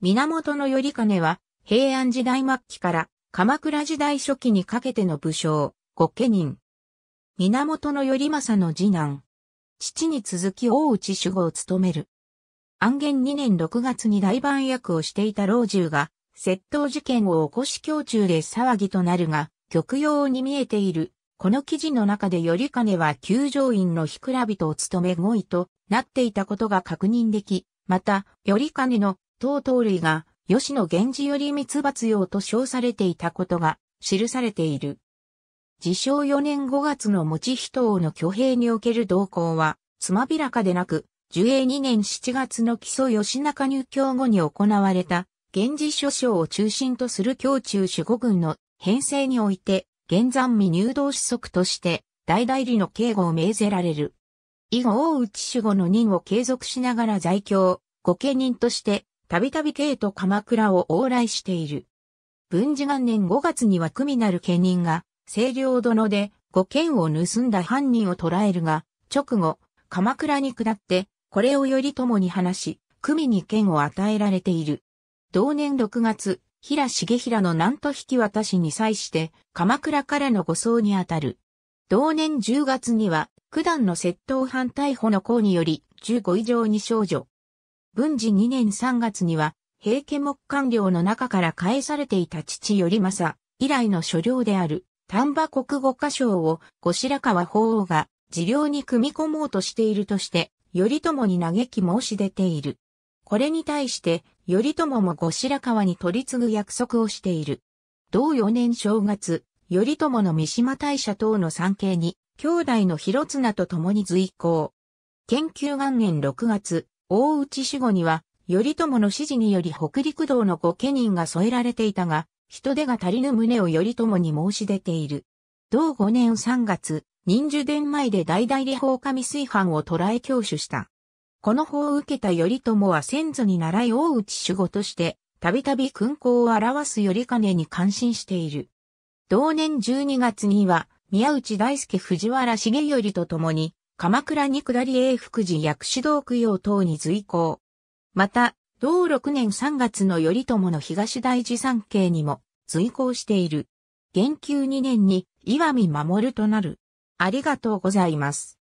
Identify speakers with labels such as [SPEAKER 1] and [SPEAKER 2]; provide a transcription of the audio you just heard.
[SPEAKER 1] 源頼兼は、平安時代末期から鎌倉時代初期にかけての武将、御家人。源頼政の次男。父に続き大内守護を務める。安元2年6月に大番役をしていた老中が、窃盗事件を起こし胸中で騒ぎとなるが、極用に見えている。この記事の中で頼兼は球場員のひくら人を務め5位となっていたことが確認でき、また、頼兼の等盗類が吉野源氏より密罰用と称されていたことが記されている。自称4年5月の持人王の挙兵における動向は、つまびらかでなく、樹英2年7月の基礎吉中入教後に行われた、源氏諸将を中心とする京中守護軍の編成において、現山未入道子則として、大代理の警護を命ぜられる。以後、大内守護の任を継続しながら在京、御家人として、たびたび京都鎌倉を往来している。文治元年5月には組なる家人が、清涼殿で五剣を盗んだ犯人を捕らえるが、直後、鎌倉に下って、これを頼朝に話し、組に剣を与えられている。同年6月、平重平の南都引き渡しに際して、鎌倉からの護送にあたる。同年10月には、九段の窃盗犯逮捕の功により、15以上に少女、文治2年3月には、平家木官僚の中から返されていた父頼政以来の所領である丹波国語歌唱を後白河法皇が治療に組み込もうとしているとして、頼朝に嘆き申し出ている。これに対して、頼朝も後白河に取り継ぐ約束をしている。同4年正月、頼朝の三島大社等の参詣に、兄弟の広綱と共に随行。研究元年6月、大内守護には、頼朝の指示により北陸道の御家人が添えられていたが、人手が足りぬ旨を頼朝に申し出ている。同5年3月、忍寿殿前で大々理法上水藩を捕らえ教主した。この法を受けた頼朝は先祖に習い大内守護として、たびたび勲功を表す頼金に感心している。同年12月には、宮内大輔藤原重頼と共に、鎌倉に下り永福寺薬師道供養等に随行。また、同6年3月の頼朝の東大寺参系にも随行している。元久2年に岩見守となる。ありがとうございます。